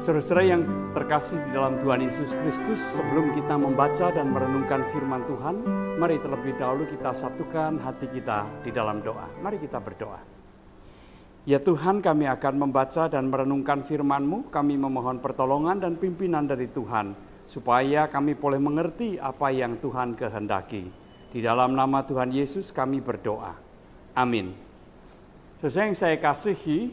Saudara-saudara yang terkasih di dalam Tuhan Yesus Kristus, sebelum kita membaca dan merenungkan firman Tuhan, mari terlebih dahulu kita satukan hati kita di dalam doa. Mari kita berdoa. Ya Tuhan, kami akan membaca dan merenungkan firman-Mu. Kami memohon pertolongan dan pimpinan dari Tuhan, supaya kami boleh mengerti apa yang Tuhan kehendaki. Di dalam nama Tuhan Yesus kami berdoa. Amin. Sesuai yang saya kasihi,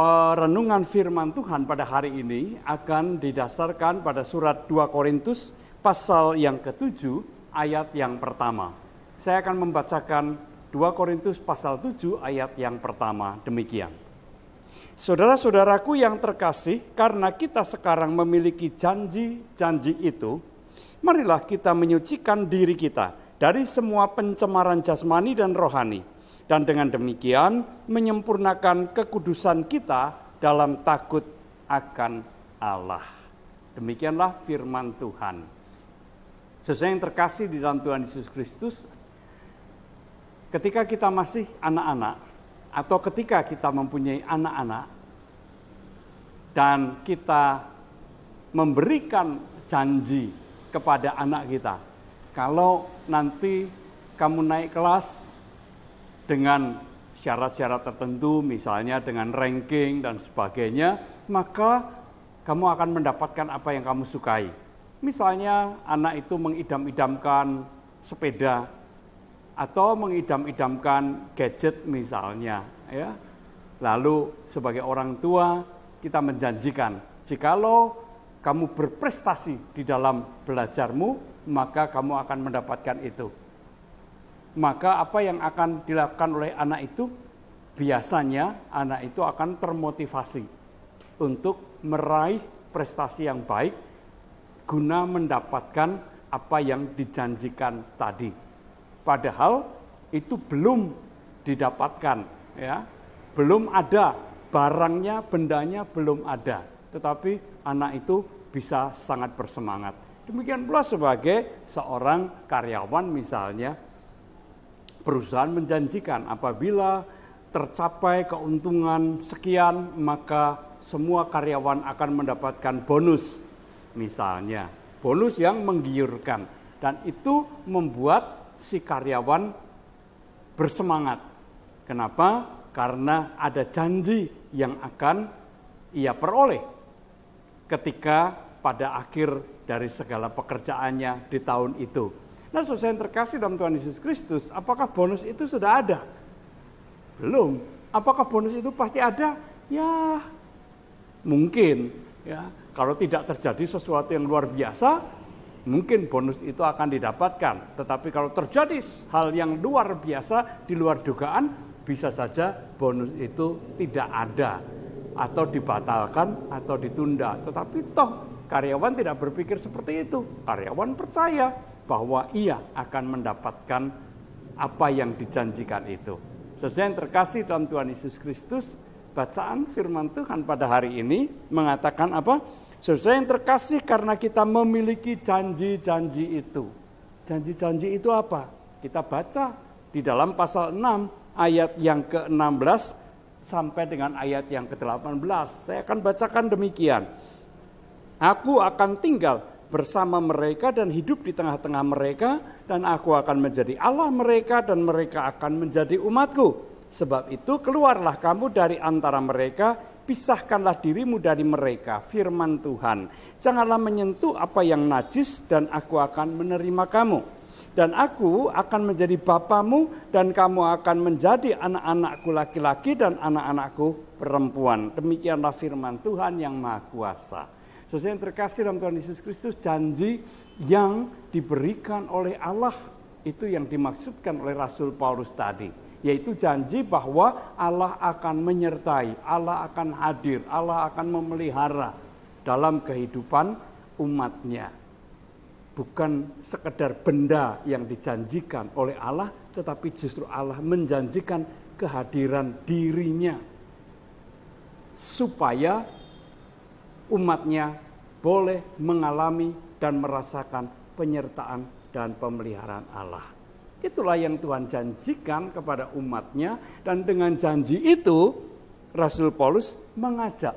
perenungan firman Tuhan pada hari ini akan didasarkan pada surat 2 Korintus pasal yang ke-7 ayat yang pertama. Saya akan membacakan 2 Korintus pasal 7 ayat yang pertama demikian. Saudara-saudaraku yang terkasih, karena kita sekarang memiliki janji-janji itu, marilah kita menyucikan diri kita dari semua pencemaran jasmani dan rohani dan dengan demikian menyempurnakan kekudusan kita dalam takut akan Allah. Demikianlah firman Tuhan. Sesuai yang terkasih di dalam Tuhan Yesus Kristus, ketika kita masih anak-anak, atau ketika kita mempunyai anak-anak, dan kita memberikan janji kepada anak kita, kalau nanti kamu naik kelas, dengan syarat-syarat tertentu, misalnya dengan ranking dan sebagainya, maka kamu akan mendapatkan apa yang kamu sukai. Misalnya anak itu mengidam-idamkan sepeda atau mengidam-idamkan gadget misalnya, ya. Lalu sebagai orang tua kita menjanjikan, jikalau kamu berprestasi di dalam belajarmu, maka kamu akan mendapatkan itu maka apa yang akan dilakukan oleh anak itu biasanya anak itu akan termotivasi untuk meraih prestasi yang baik guna mendapatkan apa yang dijanjikan tadi. Padahal itu belum didapatkan ya. Belum ada barangnya, bendanya belum ada. Tetapi anak itu bisa sangat bersemangat. Demikian pula sebagai seorang karyawan misalnya perusahaan menjanjikan apabila tercapai keuntungan sekian maka semua karyawan akan mendapatkan bonus misalnya bonus yang menggiurkan dan itu membuat si karyawan bersemangat kenapa karena ada janji yang akan ia peroleh ketika pada akhir dari segala pekerjaannya di tahun itu Nah, saudara yang terkasih dalam Tuhan Yesus Kristus, apakah bonus itu sudah ada? Belum. Apakah bonus itu pasti ada? Ya, mungkin. Ya, kalau tidak terjadi sesuatu yang luar biasa, mungkin bonus itu akan didapatkan. Tetapi kalau terjadi hal yang luar biasa di luar dugaan, bisa saja bonus itu tidak ada atau dibatalkan atau ditunda. Tetapi toh karyawan tidak berpikir seperti itu. Karyawan percaya bahwa ia akan mendapatkan apa yang dijanjikan itu. sesuai yang terkasih dalam Tuhan Yesus Kristus, bacaan firman Tuhan pada hari ini mengatakan apa? sesuai yang terkasih karena kita memiliki janji-janji itu. Janji-janji itu apa? Kita baca di dalam pasal 6 ayat yang ke-16 sampai dengan ayat yang ke-18. Saya akan bacakan demikian. Aku akan tinggal bersama mereka dan hidup di tengah-tengah mereka dan aku akan menjadi Allah mereka dan mereka akan menjadi umatku. Sebab itu keluarlah kamu dari antara mereka, pisahkanlah dirimu dari mereka, firman Tuhan. Janganlah menyentuh apa yang najis dan aku akan menerima kamu. Dan aku akan menjadi bapamu dan kamu akan menjadi anak-anakku laki-laki dan anak-anakku perempuan. Demikianlah firman Tuhan yang Maha Kuasa. Saudara yang terkasih dalam Tuhan Yesus Kristus, janji yang diberikan oleh Allah itu yang dimaksudkan oleh Rasul Paulus tadi, yaitu janji bahwa Allah akan menyertai, Allah akan hadir, Allah akan memelihara dalam kehidupan umatnya. Bukan sekedar benda yang dijanjikan oleh Allah, tetapi justru Allah menjanjikan kehadiran dirinya supaya umatnya boleh mengalami dan merasakan penyertaan dan pemeliharaan Allah. Itulah yang Tuhan janjikan kepada umatnya dan dengan janji itu Rasul Paulus mengajak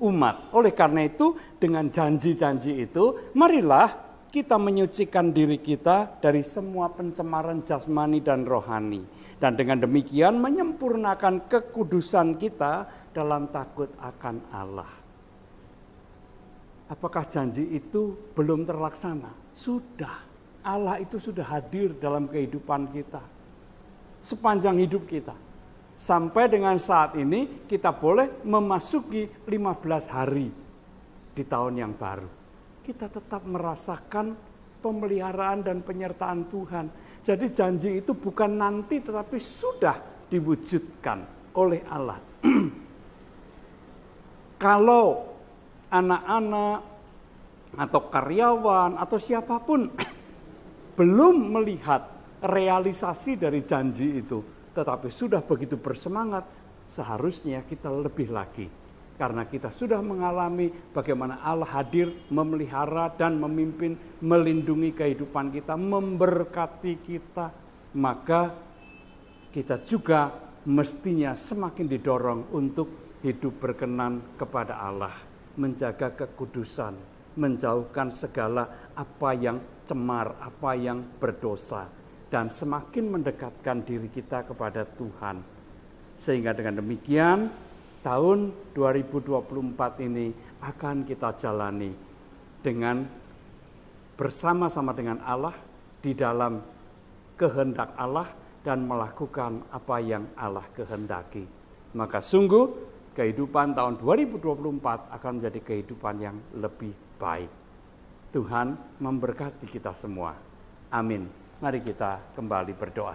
umat. Oleh karena itu dengan janji-janji itu marilah kita menyucikan diri kita dari semua pencemaran jasmani dan rohani. Dan dengan demikian menyempurnakan kekudusan kita dalam takut akan Allah apakah janji itu belum terlaksana? Sudah. Allah itu sudah hadir dalam kehidupan kita. Sepanjang hidup kita. Sampai dengan saat ini kita boleh memasuki 15 hari di tahun yang baru. Kita tetap merasakan pemeliharaan dan penyertaan Tuhan. Jadi janji itu bukan nanti tetapi sudah diwujudkan oleh Allah. Kalau anak-anak atau karyawan atau siapapun belum melihat realisasi dari janji itu, tetapi sudah begitu bersemangat, seharusnya kita lebih lagi. Karena kita sudah mengalami bagaimana Allah hadir memelihara dan memimpin, melindungi kehidupan kita, memberkati kita, maka kita juga mestinya semakin didorong untuk hidup berkenan kepada Allah menjaga kekudusan, menjauhkan segala apa yang cemar, apa yang berdosa, dan semakin mendekatkan diri kita kepada Tuhan. Sehingga dengan demikian, tahun 2024 ini akan kita jalani dengan bersama-sama dengan Allah di dalam kehendak Allah dan melakukan apa yang Allah kehendaki. Maka sungguh kehidupan tahun 2024 akan menjadi kehidupan yang lebih baik. Tuhan memberkati kita semua. Amin. Mari kita kembali berdoa.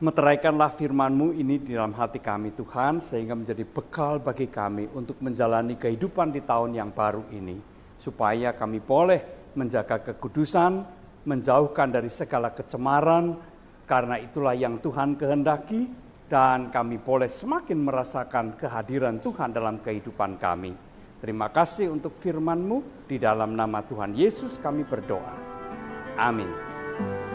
Meteraikanlah FirmanMu ini di dalam hati kami Tuhan sehingga menjadi bekal bagi kami untuk menjalani kehidupan di tahun yang baru ini supaya kami boleh menjaga kekudusan, menjauhkan dari segala kecemaran karena itulah yang Tuhan kehendaki dan kami boleh semakin merasakan kehadiran Tuhan dalam kehidupan kami. Terima kasih untuk firman-Mu. Di dalam nama Tuhan Yesus kami berdoa. Amin.